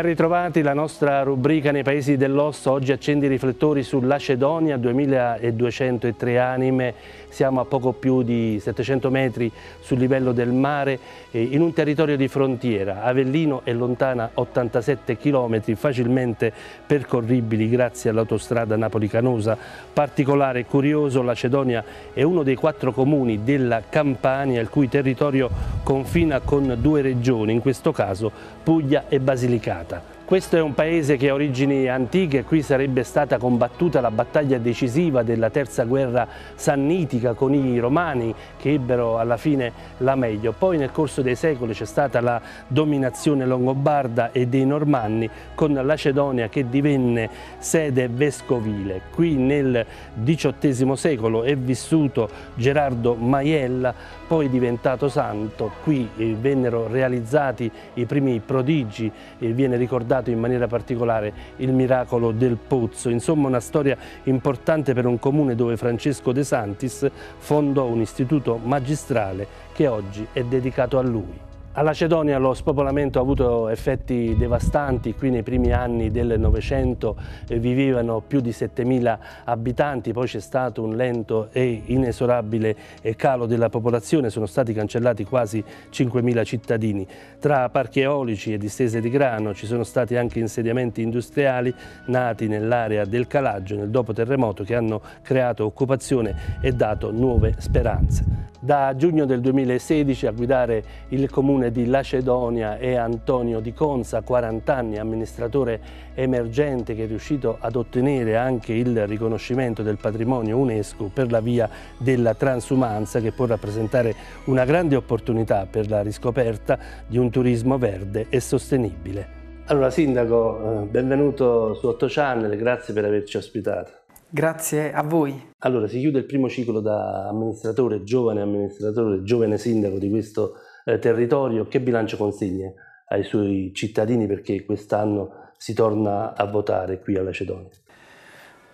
Ben ritrovati, la nostra rubrica nei Paesi dell'Osso oggi accende i riflettori su Lacedonia, 2203 anime, siamo a poco più di 700 metri sul livello del mare, eh, in un territorio di frontiera, Avellino è lontana 87 km, facilmente percorribili grazie all'autostrada Napoli-Canosa. Particolare e curioso, l'Acedonia è uno dei quattro comuni della Campania, il cui territorio confina con due regioni, in questo caso Puglia e Basilicata. Questo è un paese che ha origini antiche, qui sarebbe stata combattuta la battaglia decisiva della terza guerra sannitica con i romani che ebbero alla fine la meglio. Poi nel corso dei secoli c'è stata la dominazione longobarda e dei normanni con Lacedonia che divenne sede vescovile. Qui nel XVIII secolo è vissuto Gerardo Maiella, poi diventato santo, qui eh, vennero realizzati i primi prodigi, viene ricordato raccontato in maniera particolare il miracolo del pozzo, insomma una storia importante per un comune dove Francesco De Santis fondò un istituto magistrale che oggi è dedicato a lui. Alla Cedonia lo spopolamento ha avuto effetti devastanti, qui nei primi anni del Novecento eh, vivevano più di 7.000 abitanti, poi c'è stato un lento e inesorabile eh, calo della popolazione, sono stati cancellati quasi 5.000 cittadini. Tra parchi eolici e distese di grano ci sono stati anche insediamenti industriali nati nell'area del Calaggio nel dopo terremoto che hanno creato occupazione e dato nuove speranze. Da giugno del 2016 a guidare il comune di Lacedonia è Antonio Di Conza, 40 anni, amministratore emergente che è riuscito ad ottenere anche il riconoscimento del patrimonio UNESCO per la via della transumanza che può rappresentare una grande opportunità per la riscoperta di un turismo verde e sostenibile. Allora Sindaco, eh, benvenuto su 8 Channel, grazie per averci ospitato. Grazie a voi. Allora, si chiude il primo ciclo da amministratore, giovane amministratore, giovane sindaco di questo eh, territorio. Che bilancio consegna ai suoi cittadini perché quest'anno si torna a votare qui alla Cedonia?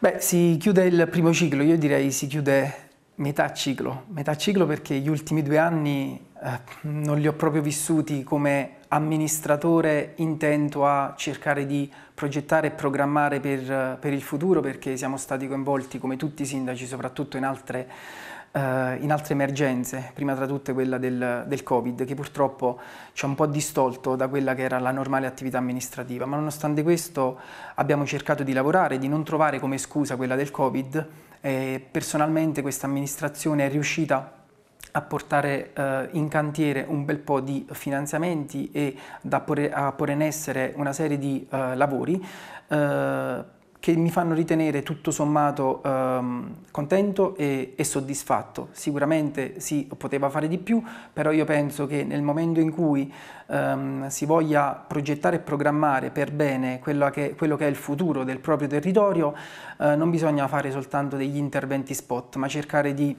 Beh, si chiude il primo ciclo, io direi si chiude metà ciclo. Metà ciclo perché gli ultimi due anni eh, non li ho proprio vissuti come amministratore intento a cercare di progettare e programmare per, eh, per il futuro perché siamo stati coinvolti come tutti i sindaci soprattutto in altre eh, in altre emergenze, prima tra tutte quella del, del, Covid, che purtroppo ci ha un po' distolto da quella che era la normale attività amministrativa, ma nonostante questo abbiamo cercato di lavorare, di non trovare come scusa quella del Covid e personalmente questa amministrazione è riuscita a portare eh, in cantiere un bel po' di finanziamenti e da porre, a porre in essere una serie di eh, lavori eh, che mi fanno ritenere tutto sommato ehm, contento e, e, soddisfatto. Sicuramente si sì, poteva fare di più, però io penso che nel momento in cui ehm, si voglia progettare e programmare per bene quello che, quello che è il futuro del proprio territorio, eh, non bisogna fare soltanto degli interventi spot, ma cercare di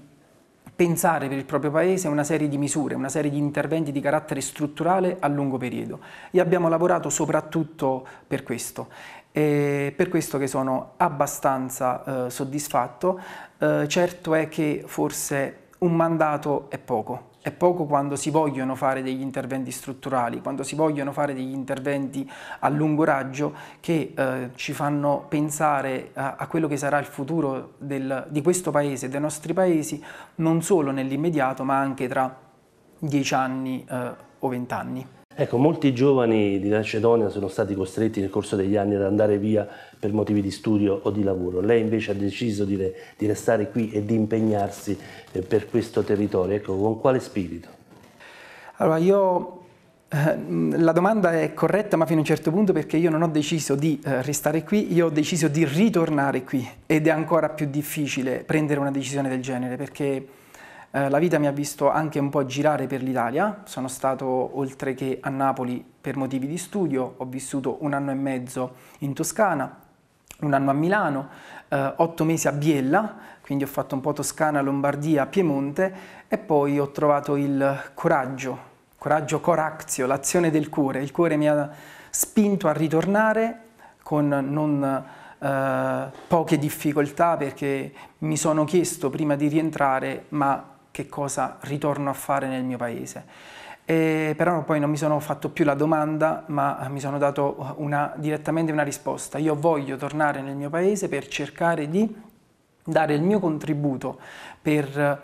pensare per il proprio Paese una serie di misure, una serie di interventi di carattere strutturale a lungo periodo e abbiamo lavorato soprattutto per questo. E per questo che sono abbastanza eh, soddisfatto, eh, certo è che forse un mandato è poco, è poco quando si vogliono fare degli interventi strutturali, quando si vogliono fare degli interventi a lungo raggio che eh, ci fanno pensare a, a, quello che sarà il futuro del, di questo paese, dei nostri paesi, non solo nell'immediato ma anche tra dieci anni eh, o vent'anni. Ecco, molti giovani di Macedonia sono stati costretti nel corso degli anni ad andare via per motivi di studio o di lavoro. Lei invece ha deciso di, re, di restare qui e di impegnarsi eh, per questo territorio. Ecco, con quale spirito? Allora, io eh, la domanda è corretta ma fino a un certo punto perché io non ho deciso di eh, restare qui, io ho deciso di ritornare qui ed è ancora più difficile prendere una decisione del genere perché eh, la vita mi ha visto anche un po' girare per l'Italia, sono stato oltre che a Napoli per motivi di studio, ho vissuto un anno e mezzo in Toscana, un anno a Milano, eh, otto mesi a Biella, quindi ho fatto un po' Toscana, Lombardia, Piemonte e poi ho trovato il coraggio, coraggio corazio, l'azione del cuore. Il cuore mi ha spinto a ritornare con non eh, poche difficoltà perché mi sono chiesto prima di rientrare ma che cosa ritorno a fare nel mio paese. E però poi non mi sono fatto più la domanda, ma mi sono dato una, direttamente una risposta. Io voglio tornare nel mio paese per cercare di dare il mio contributo per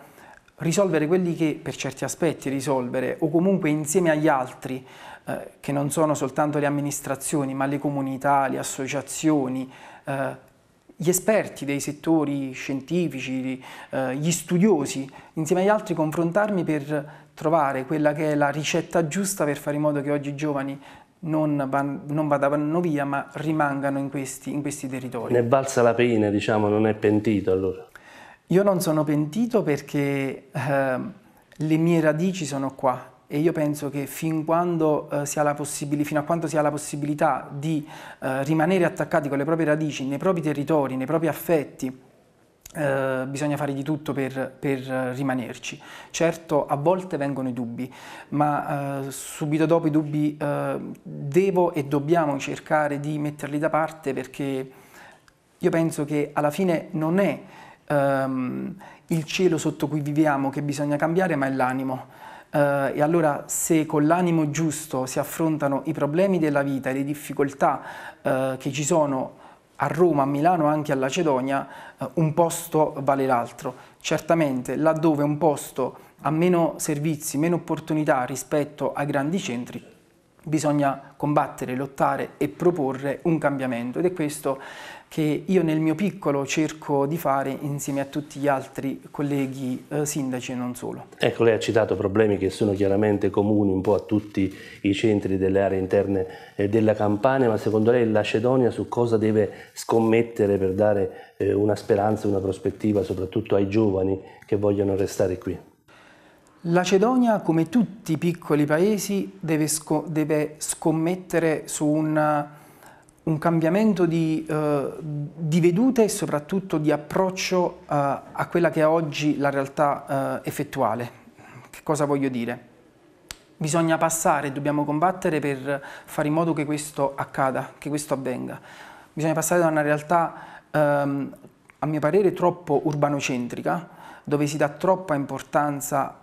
risolvere quelli che per certi aspetti risolvere o comunque insieme agli altri eh, che non sono soltanto le amministrazioni ma le comunità, le associazioni, eh, gli esperti dei settori scientifici, eh, gli studiosi, insieme agli altri confrontarmi per trovare quella che è la ricetta giusta per fare in modo che oggi i giovani non, van, non vadano via ma rimangano in questi, in questi territori. Ne valsa la pena, diciamo, non è pentito allora? Io non sono pentito perché eh, le mie radici sono qua, e io penso che fin quando, eh, si fino a quando si ha la possibilità di eh, rimanere attaccati con le proprie radici, nei propri territori, nei propri affetti, eh, bisogna fare di tutto per, per, eh, rimanerci. Certo, a volte vengono i dubbi, ma eh, subito dopo i dubbi eh, devo e dobbiamo cercare di metterli da parte perché io penso che alla fine non è ehm, il cielo sotto cui viviamo che bisogna cambiare, ma è l'animo. Eh, e allora se con l'animo giusto si affrontano i problemi della vita e le difficoltà eh, che ci sono a Roma, a Milano, anche a Lacedonia, eh, un posto vale l'altro. Certamente laddove un posto ha meno servizi, meno opportunità rispetto ai grandi centri, bisogna combattere, lottare e proporre un cambiamento ed è questo che io nel mio piccolo cerco di fare insieme a tutti gli altri colleghi eh, sindaci e non solo. Ecco, lei ha citato problemi che sono chiaramente comuni un po' a tutti i centri delle aree interne eh, della Campania, ma secondo lei la Cedonia su cosa deve scommettere per dare eh, una speranza, una prospettiva soprattutto ai giovani che vogliono restare qui? La Cedonia, come tutti i piccoli paesi, deve, sco deve scommettere su un, un cambiamento di, eh, di, vedute e soprattutto di approccio eh, a quella che è oggi la realtà eh, effettuale. Che cosa voglio dire? Bisogna passare, dobbiamo combattere per fare in modo che questo accada, che questo avvenga. Bisogna passare da una realtà, ehm, a mio parere, troppo urbanocentrica, dove si dà troppa importanza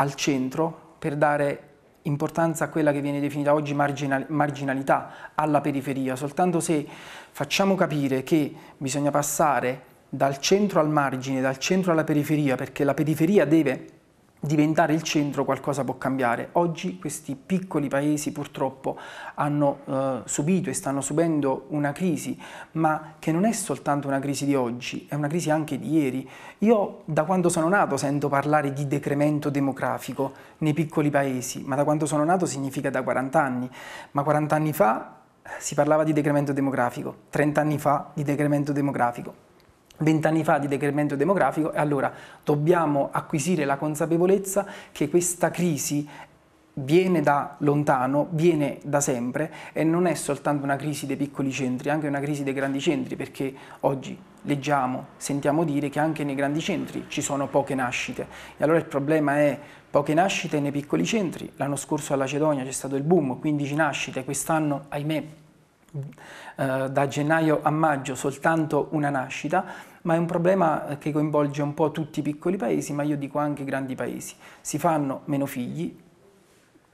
al centro per dare importanza a quella che viene definita oggi marginal marginalità, alla periferia, soltanto se facciamo capire che bisogna passare dal centro al margine, dal centro alla periferia, perché la periferia deve diventare il centro qualcosa può cambiare. Oggi questi piccoli paesi purtroppo hanno eh, subito e stanno subendo una crisi, ma che non è soltanto una crisi di oggi, è una crisi anche di ieri. Io da quando sono nato sento parlare di decremento demografico nei piccoli paesi, ma da quando sono nato significa da 40 anni, ma 40 anni fa si parlava di decremento demografico, 30 anni fa di decremento demografico, vent'anni fa di decremento demografico e allora dobbiamo acquisire la consapevolezza che questa crisi viene da lontano, viene da sempre e non è soltanto una crisi dei piccoli centri, è anche una crisi dei grandi centri perché oggi leggiamo, sentiamo dire che anche nei grandi centri ci sono poche nascite e allora il problema è poche nascite nei piccoli centri, l'anno scorso alla Cedonia c'è stato il boom, 15 nascite, quest'anno ahimè eh, da gennaio a maggio soltanto una nascita, ma è un problema eh, che coinvolge un po' tutti i piccoli paesi, ma io dico anche i grandi paesi. Si fanno meno figli,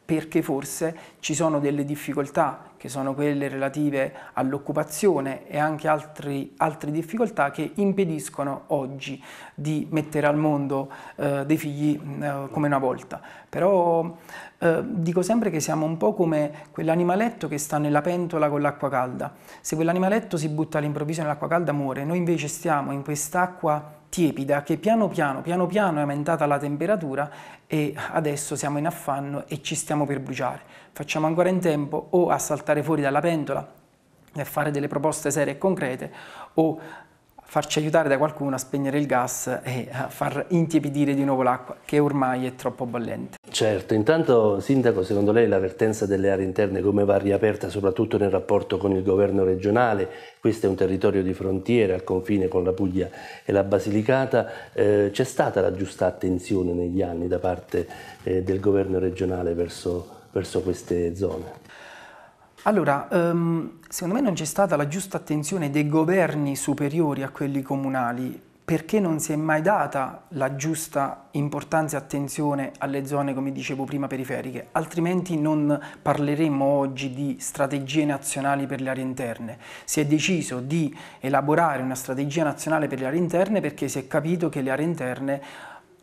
perché forse ci sono delle difficoltà che sono quelle relative all'occupazione e anche altri, altre difficoltà che impediscono oggi di mettere al mondo eh, dei figli eh, come una volta. Però eh, dico sempre che siamo un po' come quell'animaletto che sta nella pentola con l'acqua calda. Se quell'animaletto si butta all'improvviso nell'acqua calda muore, noi invece stiamo in quest'acqua tiepida che piano piano, piano piano è aumentata la temperatura e adesso siamo in affanno e ci stiamo per bruciare. Facciamo ancora in tempo o a saltare fuori dalla pentola e a fare delle proposte serie e concrete o farci aiutare da qualcuno a spegnere il gas e a far intiepidire di nuovo l'acqua che ormai è troppo bollente. Certo, intanto Sindaco, secondo lei la vertenza delle aree interne come va riaperta soprattutto nel rapporto con il governo regionale? Questo è un territorio di frontiera al confine con la Puglia e la Basilicata. Eh, c'è stata la giusta attenzione negli anni da parte eh, del governo regionale verso, verso queste zone? Allora, um, secondo me non c'è stata la giusta attenzione dei governi superiori a quelli comunali perché non si è mai data la giusta importanza e attenzione alle zone, come dicevo prima, periferiche, altrimenti non parleremmo oggi di strategie nazionali per le aree interne. Si è deciso di elaborare una strategia nazionale per le aree interne perché si è capito che le aree interne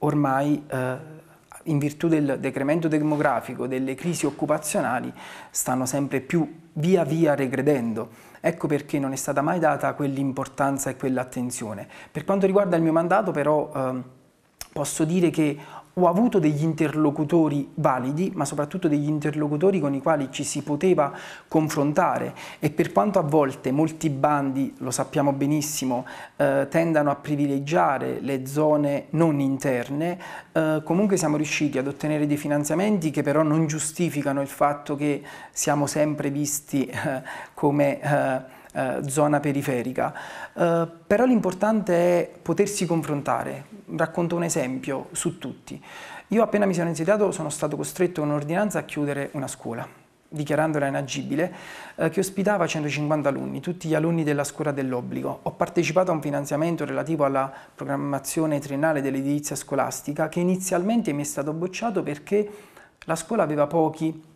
ormai eh, in virtù del decremento demografico, delle crisi occupazionali, stanno sempre più via via regredendo. Ecco perché non è stata mai data quell'importanza e quell'attenzione. Per quanto riguarda il mio mandato però... Ehm, posso dire che ho avuto degli interlocutori validi, ma soprattutto degli interlocutori con i quali ci si poteva confrontare e per quanto a volte molti bandi, lo sappiamo benissimo, eh, tendano a privilegiare le zone non interne, eh, comunque siamo riusciti ad ottenere dei finanziamenti che però non giustificano il fatto che siamo sempre visti eh, come eh, eh, zona periferica, eh, però l'importante è potersi confrontare. Racconto un esempio su tutti. Io appena mi sono insediato sono stato costretto con un'ordinanza a chiudere una scuola, dichiarandola inagibile, eh, che ospitava 150 alunni, tutti gli alunni della scuola dell'obbligo. Ho partecipato a un finanziamento relativo alla programmazione triennale dell'edilizia scolastica che inizialmente mi è stato bocciato perché la scuola aveva pochi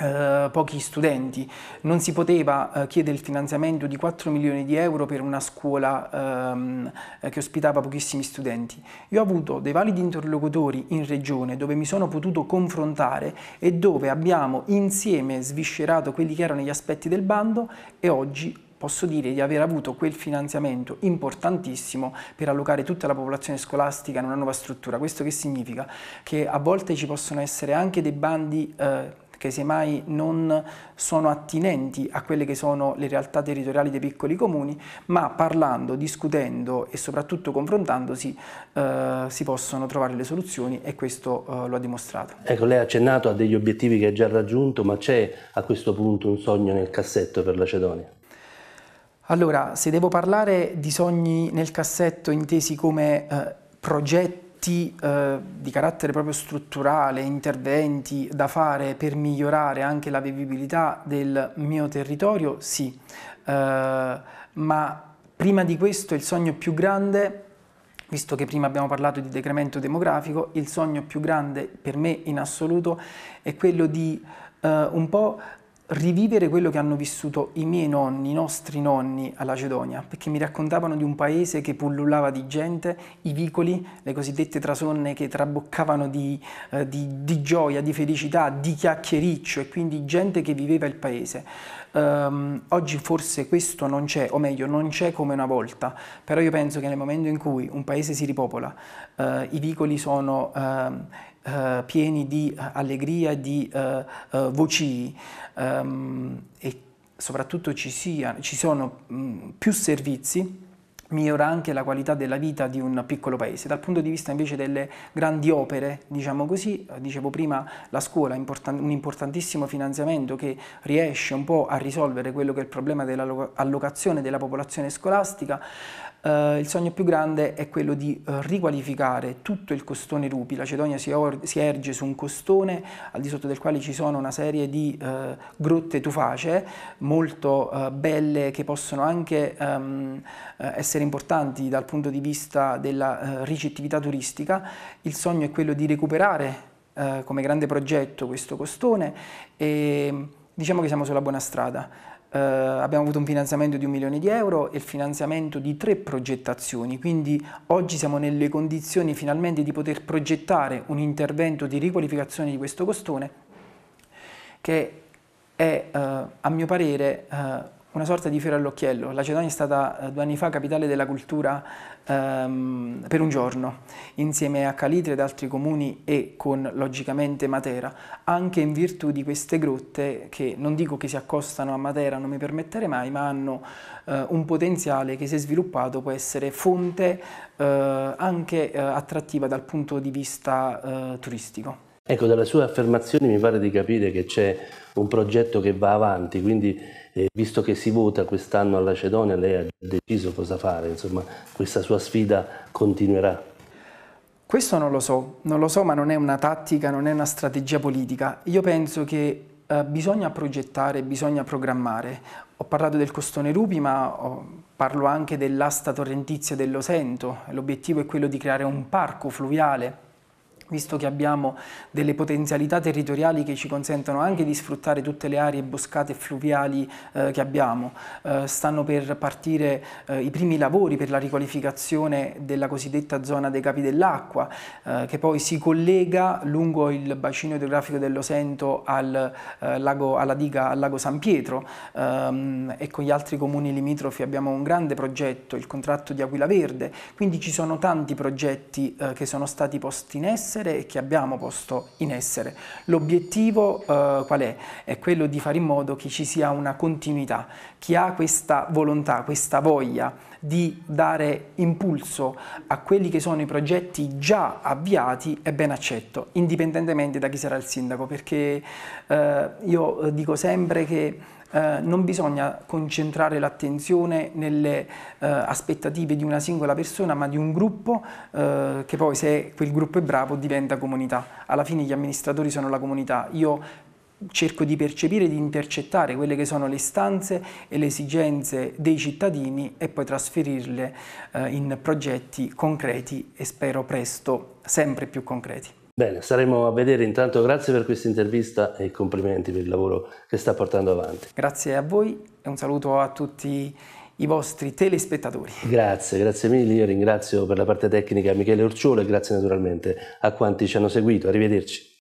eh, pochi studenti, non si poteva eh, chiedere il finanziamento di 4 milioni di euro per una scuola ehm, eh, che ospitava pochissimi studenti. Io ho avuto dei validi interlocutori in regione dove mi sono potuto confrontare e dove abbiamo insieme sviscerato quelli che erano gli aspetti del bando e oggi posso dire di aver avuto quel finanziamento importantissimo per allocare tutta la popolazione scolastica in una nuova struttura. Questo che significa? Che a volte ci possono essere anche dei bandi eh, che semmai non sono attinenti a quelle che sono le realtà territoriali dei piccoli comuni, ma parlando, discutendo e soprattutto confrontandosi eh, si possono trovare le soluzioni e questo eh, lo ha dimostrato. Ecco, lei ha accennato a degli obiettivi che ha già raggiunto, ma c'è a questo punto un sogno nel cassetto per la Cedonia? Allora, se devo parlare di sogni nel cassetto intesi come eh, progetti, progetti eh, di carattere proprio strutturale, interventi da fare per migliorare anche la vivibilità del mio territorio? Sì, eh, ma prima di questo il sogno più grande visto che prima abbiamo parlato di decremento demografico, il sogno più grande per me in assoluto è quello di eh, un po' rivivere quello che hanno vissuto i miei nonni, i nostri nonni a Cedonia, perché mi raccontavano di un paese che pullulava di gente, i vicoli, le cosiddette trasonne che traboccavano di, eh, di, di gioia, di felicità, di chiacchiericcio e quindi gente che viveva il paese. Um, oggi forse questo non c'è, o meglio, non c'è come una volta, però io penso che nel momento in cui un paese si ripopola, uh, i vicoli sono... Uh, eh, pieni di eh, allegria, di eh, eh, voci ehm, e soprattutto ci, sia, ci sono mh, mm, più servizi migliora anche la qualità della vita di un piccolo paese. Dal punto di vista invece delle grandi opere, diciamo così, dicevo prima la scuola, un importantissimo finanziamento che riesce un po' a risolvere quello che è il problema dell'allocazione della popolazione scolastica, eh, il sogno più grande è quello di eh, riqualificare tutto il costone Rupi. La Cedonia si, si, erge su un costone al di sotto del quale ci sono una serie di eh, grotte tufacee molto eh, belle che possono anche ehm, eh, essere importanti dal punto di vista della eh, ricettività turistica. Il sogno è quello di recuperare come grande progetto questo costone e diciamo che siamo sulla buona strada eh, abbiamo avuto un finanziamento di un milione di euro e il finanziamento di tre progettazioni, quindi oggi siamo nelle condizioni finalmente di poter progettare un intervento di riqualificazione di questo costone che è eh, a mio parere eh, una sorta di fiore all'occhiello. La Cedonia è stata eh, due anni fa capitale della cultura ehm, per un giorno, insieme a Calitri ed altri comuni e con logicamente Matera, anche in virtù di queste grotte che non dico che si accostano a Matera, non mi permetterei mai, ma hanno eh, un potenziale che se sviluppato può essere fonte eh, anche eh, attrattiva dal punto di vista eh, turistico. Ecco, dalle sue affermazioni mi pare di capire che c'è un progetto che va avanti, quindi eh, visto che si vota quest'anno alla Cedonia, lei ha deciso cosa fare, insomma questa sua sfida continuerà. Questo non lo so, non lo so, ma non è una tattica, non è una strategia politica. Io penso che eh, bisogna progettare, bisogna programmare. Ho parlato del costone Rupi, ma ho, oh, parlo anche dell'asta torrentizia dell'Osento. L'obiettivo è quello di creare un parco fluviale visto che abbiamo delle potenzialità territoriali che ci consentono anche di sfruttare tutte le aree boscate e fluviali eh, che abbiamo. Eh, stanno per partire eh, i primi lavori per la riqualificazione della cosiddetta zona dei capi dell'acqua, eh, che poi si collega lungo il bacino idrografico dell'Osento al, eh, lago, alla diga al lago San Pietro ehm, e con gli altri comuni limitrofi abbiamo un grande progetto, il contratto di Aquila Verde, quindi ci sono tanti progetti eh, che sono stati posti in essere essere e che abbiamo posto in essere. L'obiettivo eh, qual è? È quello di fare in modo che ci sia una continuità, chi ha questa volontà, questa voglia di dare impulso a quelli che sono i progetti già avviati è ben accetto, indipendentemente da chi sarà il sindaco, perché eh, io eh, dico sempre che eh, non bisogna concentrare l'attenzione nelle eh, aspettative di una singola persona ma di un gruppo eh, che poi se quel gruppo è bravo diventa comunità. Alla fine gli amministratori sono la comunità. Io cerco di percepire, e di intercettare quelle che sono le istanze e le esigenze dei cittadini e poi trasferirle eh, in progetti concreti e spero presto sempre più concreti. Bene, saremo a vedere. Intanto grazie per questa intervista e complimenti per il lavoro che sta portando avanti. Grazie a voi e un saluto a tutti i vostri telespettatori. Grazie, grazie mille. Io ringrazio per la parte tecnica Michele Urciolo e grazie naturalmente a quanti ci hanno seguito. Arrivederci.